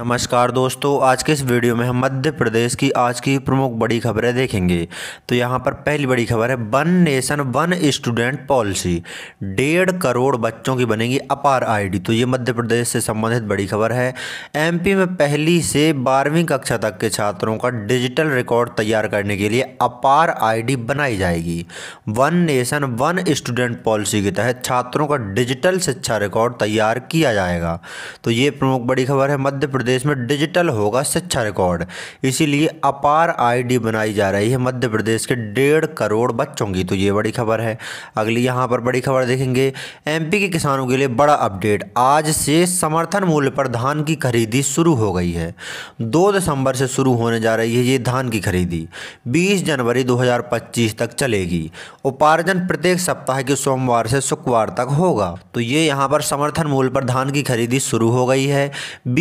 नमस्कार दोस्तों आज के इस वीडियो में हम मध्य प्रदेश की आज की प्रमुख बड़ी खबरें देखेंगे तो यहाँ पर पहली बड़ी खबर है one nation one student policy डेढ़ करोड़ बच्चों की बनेगी अपार आईडी तो ये मध्य प्रदेश से संबंधित बड़ी खबर है एमपी में पहली से बारहवीं कक्षा तक के छात्रों का डिजिटल रिकॉर्ड तैयार करने के लिए अपार आई बनाई जाएगी one nation one student policy के तहत छात्रों का डिजिटल शिक्षा रिकॉर्ड तैयार किया जाएगा तो ये प्रमुख बड़ी खबर है मध्य प्रदेश प्रदेश में डिजिटल होगा शिक्षा रिकॉर्ड इसीलिए अपार आईडी बनाई जा रही है मध्य प्रदेश के डेढ़ करोड़ बच्चों की तो ये बड़ी खबर है अगली यहाँ पर बड़ी खबर देखेंगे एमपी के किसानों के लिए बड़ा अपडेट आज से समर्थन मूल्य पर धान की खरीदी शुरू हो गई है दो दिसंबर से शुरू होने जा रही है ये धान की खरीदी बीस जनवरी दो तक चलेगी उपार्जन प्रत्येक सप्ताह के सोमवार से शुक्रवार तक होगा तो ये यहाँ पर समर्थन मूल्य पर धान की खरीदी शुरू हो गई है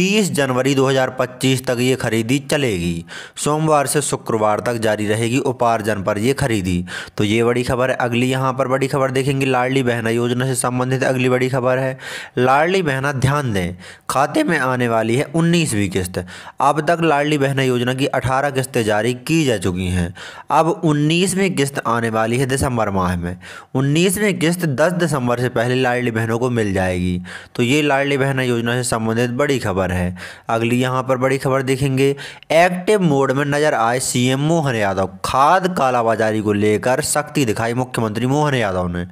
बीस जनवरी जनवरी 2025 तक ये खरीदी चलेगी सोमवार से शुक्रवार तक जारी रहेगी उपार्जन पर ये खरीदी तो ये बड़ी खबर है अगली यहाँ पर बड़ी खबर देखेंगे लाडली बहना योजना से संबंधित अगली बड़ी खबर है लाडली बहना ध्यान दें खाते में आने वाली है उन्नीसवीं किस्त अब तक लाडली बहना योजना की अठारह किस्तें जारी की जा चुकी हैं अब उन्नीसवीं किस्त आने वाली है दिसंबर माह में उन्नीसवीं किस्त दस दिसंबर से पहले लाडली बहनों को मिल जाएगी तो ये लाडली बहना योजना से संबंधित बड़ी खबर है अगली यहाँ पर बड़ी खबर देखेंगे एक्टिव मोड में नजर आए सीएम मोहन यादव खाद कालाबाजारी को लेकर सख्ती दिखाई मुख्यमंत्री मोहन यादव ने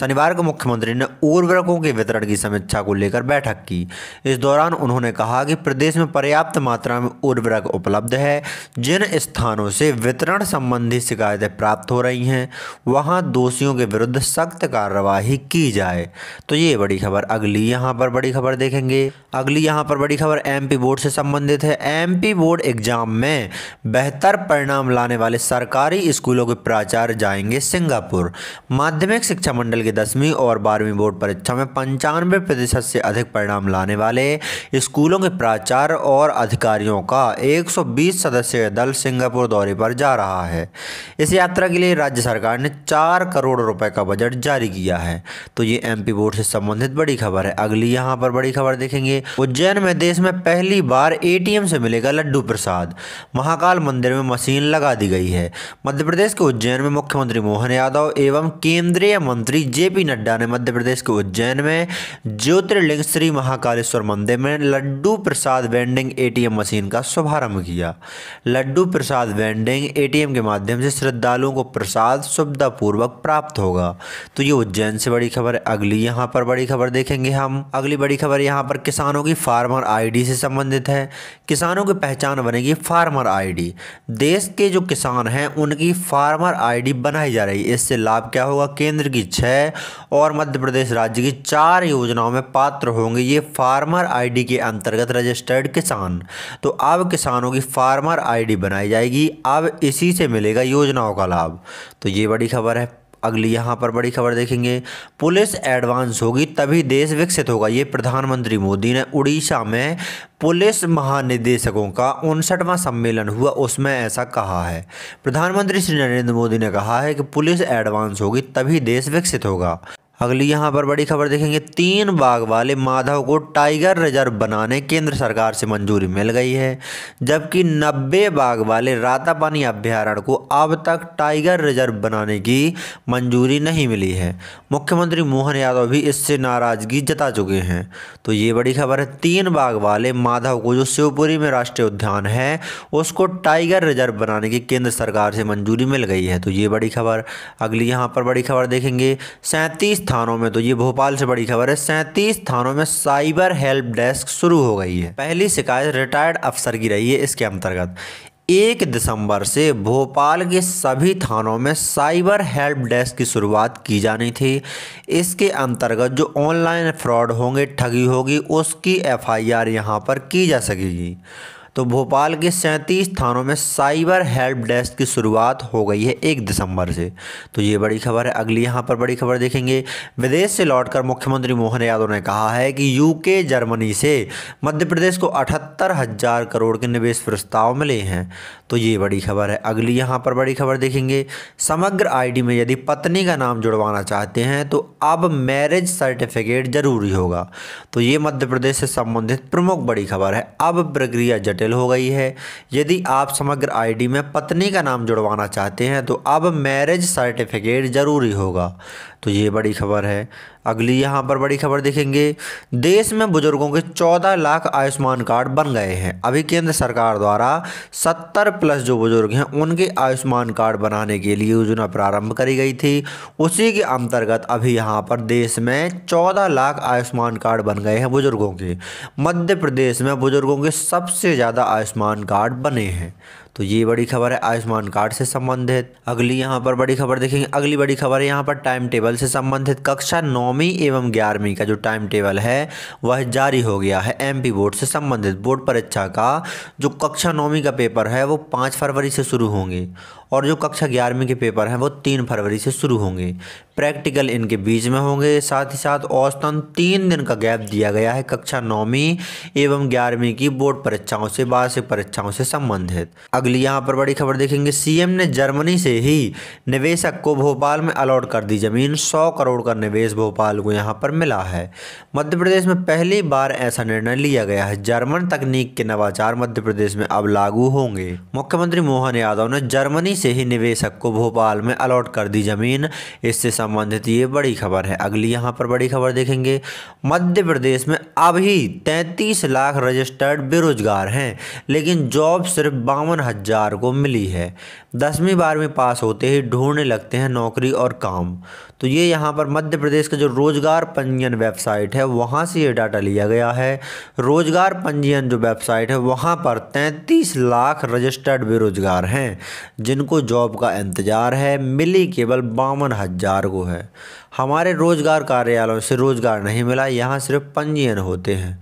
शनिवार को मुख्यमंत्री ने उर्वरकों के वितरण की समीक्षा को लेकर बैठक की इस दौरान उन्होंने कहा कि प्रदेश में पर्याप्त मात्रा में उर्वरक उपलब्ध है जिन स्थानों से वितरण संबंधी शिकायतें प्राप्त हो रही हैं वहाँ दोषियों के विरुद्ध सख्त कार्रवाई की जाए तो ये बड़ी खबर अगली यहाँ पर बड़ी खबर देखेंगे अगली यहाँ पर बड़ी खबर एमपी बोर्ड से संबंधित है एमपी बोर्ड एग्जाम में बेहतर परिणाम लाने वाले सरकारी स्कूलों के प्राचार्य जाएंगे सिंगापुर माध्यमिक शिक्षा मंडल के दसवीं और बारहवीं बोर्ड परीक्षा में पंचानवे प्रतिशत से अधिक परिणाम लाने वाले स्कूलों के प्राचार्य और अधिकारियों का एक सदस्यीय दल सिंगापुर दौरे पर जा रहा है इस यात्रा के लिए राज्य सरकार ने चार करोड़ रुपए का बजट जारी किया है तो ये एमपी बोर्ड से संबंधित बड़ी खबर है अगली यहाँ पर बड़ी खबर देखेंगे उज्जैन में देश में पहली पहली बार एटीएम से मिलेगा लड्डू प्रसाद महाकाल मंदिर में मशीन लगा दी गई है मध्य प्रदेश के उज्जैन में मुख्यमंत्री मोहन यादव एवं केंद्रीय मंत्री जेपी नड्डा ने मध्य प्रदेश के उज्जैन में ज्योतिर्लिंग श्री महाकालेश्वर मंदिर में लड्डू प्रसाद वेंडिंग एटीएम मशीन का शुभारंभ किया लड्डू प्रसाद वेंडिंग एटीएम के माध्यम से श्रद्धालुओं को प्रसाद सुविधापूर्वक प्राप्त होगा तो ये उज्जैन से बड़ी खबर अगली यहाँ पर बड़ी खबर देखेंगे हम अगली बड़ी खबर यहाँ पर किसानों की फार्मर आईडी से संबंधित संबंधित है किसानों की पहचान बनेगी फार्मर आईडी देश के जो किसान हैं उनकी फार्मर आईडी बनाई जा रही है इससे लाभ क्या होगा केंद्र की छः और मध्य प्रदेश राज्य की चार योजनाओं में पात्र होंगे ये फार्मर आईडी के अंतर्गत रजिस्टर्ड किसान तो अब किसानों की फार्मर आई बनाई जाएगी अब इसी से मिलेगा योजनाओं का लाभ तो ये बड़ी खबर है अगली यहाँ पर बड़ी खबर देखेंगे पुलिस एडवांस होगी तभी देश विकसित होगा ये प्रधानमंत्री मोदी ने उड़ीसा में पुलिस महानिदेशकों का उनसठवां सम्मेलन हुआ उसमें ऐसा कहा है प्रधानमंत्री श्री नरेंद्र मोदी ने कहा है कि पुलिस एडवांस होगी तभी देश विकसित होगा अगली यहाँ पर बड़ी खबर देखेंगे तीन बाग वाले माधव को टाइगर रिजर्व बनाने केंद्र सरकार से मंजूरी मिल गई है जबकि 90 बाग वाले रातापानी अभ्यारण्य को अब तक टाइगर रिजर्व बनाने की मंजूरी नहीं मिली है मुख्यमंत्री मोहन यादव भी इससे नाराजगी जता चुके हैं तो ये बड़ी खबर है तीन बाग वाले माधव को जो शिवपुरी में राष्ट्रीय उद्यान है उसको टाइगर रिजर्व बनाने की केंद्र सरकार से मंजूरी मिल गई है तो ये बड़ी खबर अगली यहाँ पर बड़ी खबर देखेंगे सैंतीस थानों में तो ये भोपाल से बड़ी खबर है सैंतीस थानों में साइबर हेल्प डेस्क शुरू हो गई है पहली शिकायत रिटायर्ड अफसर की रही है इसके अंतर्गत एक दिसंबर से भोपाल के सभी थानों में साइबर हेल्प डेस्क की शुरुआत की जानी थी इसके अंतर्गत जो ऑनलाइन फ्रॉड होंगे ठगी होगी उसकी एफआईआर यहाँ पर की जा सकेगी तो भोपाल के सैंतीस थानों में साइबर हेल्प डेस्क की शुरुआत हो गई है एक दिसंबर से तो ये बड़ी खबर है अगली यहाँ पर बड़ी खबर देखेंगे विदेश से लौटकर मुख्यमंत्री मोहन यादव ने कहा है कि यूके जर्मनी से मध्य प्रदेश को अठहत्तर हज़ार करोड़ के निवेश प्रस्ताव मिले हैं तो ये बड़ी खबर है अगली यहाँ पर बड़ी खबर देखेंगे समग्र आई में यदि पत्नी का नाम जुड़वाना चाहते हैं तो अब मैरिज सर्टिफिकेट जरूरी होगा तो ये मध्य प्रदेश से संबंधित प्रमुख बड़ी खबर है अब प्रक्रिया जटिल फेल हो गई है यदि आप समग्र आईडी में पत्नी का नाम जुड़वाना चाहते हैं तो अब मैरिज सर्टिफिकेट ज़रूरी होगा तो ये बड़ी खबर है अगली यहाँ पर बड़ी खबर देखेंगे देश में बुजुर्गों के 14 लाख आयुष्मान कार्ड बन गए हैं अभी केंद्र सरकार द्वारा 70 प्लस जो बुजुर्ग हैं उनके आयुष्मान कार्ड बनाने के लिए योजना प्रारंभ करी गई थी उसी के अंतर्गत अभी यहाँ पर देश में 14 लाख आयुष्मान कार्ड बन गए हैं बुजुर्गों के मध्य प्रदेश में बुजुर्गों के सबसे ज़्यादा आयुष्मान कार्ड बने हैं तो ये बड़ी खबर है आयुष्मान कार्ड से संबंधित अगली यहाँ पर बड़ी खबर देखेंगे अगली बड़ी खबर है यहाँ पर टाइम टेबल से संबंधित कक्षा नौवीं एवं ग्यारहवीं का जो टाइम टेबल है वह जारी हो गया है एमपी बोर्ड से संबंधित बोर्ड परीक्षा का जो कक्षा नौवीं का पेपर है वो पाँच फरवरी से शुरू होंगे और जो कक्षा ग्यारहवीं के पेपर हैं वो तीन फरवरी से शुरू होंगे प्रैक्टिकल इनके बीच में होंगे साथ ही साथ औसतन तीन दिन का गैप दिया गया है कक्षा नौवीं एवं ग्यारहवीं की बोर्ड परीक्षाओं से वार्षिक परीक्षाओं से संबंधित अगली यहाँ पर बड़ी खबर देखेंगे सीएम ने जर्मनी से ही निवेशक को भोपाल में अलॉट कर दी जमीन सौ करोड़ का निवेश भोपाल को यहाँ पर मिला है मध्य प्रदेश में पहली बार ऐसा निर्णय लिया गया है जर्मन तकनीक के नवाचार मध्य प्रदेश में अब लागू होंगे मुख्यमंत्री मोहन यादव ने जर्मनी से ही निवेशक को भोपाल में अलॉट कर दी जमीन इससे संबंधित ये बड़ी खबर है अगली यहाँ पर बड़ी खबर देखेंगे मध्य प्रदेश में अभी तैंतीस लाख रजिस्टर्ड बेरोजगार हैं लेकिन जॉब सिर्फ बावन हजार को मिली है दसवीं बारहवीं पास होते ही ढूंढने लगते हैं नौकरी और काम तो ये यहाँ पर मध्य प्रदेश का जो रोजगार पंजीयन वेबसाइट है वहाँ से ये डाटा लिया गया है रोजगार पंजीयन जो वेबसाइट है वहाँ पर तैंतीस लाख रजिस्टर्ड बेरोजगार हैं जिनको को जॉब का इंतज़ार है मिली केवल बावन हज़ार को है हमारे रोज़गार कार्यालयों से रोज़गार नहीं मिला यहाँ सिर्फ पंजीयन होते हैं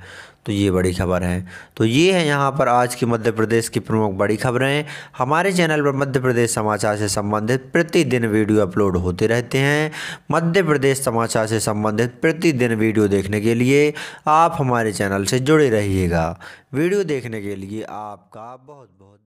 तो ये बड़ी खबर है तो ये है यहाँ पर आज की मध्य प्रदेश की प्रमुख बड़ी खबरें हमारे चैनल पर मध्य प्रदेश समाचार से संबंधित प्रतिदिन वीडियो अपलोड होते रहते हैं मध्य प्रदेश समाचार से संबंधित प्रतिदिन वीडियो देखने के लिए आप हमारे चैनल से जुड़े रहिएगा वीडियो देखने के लिए आपका बहुत बहुत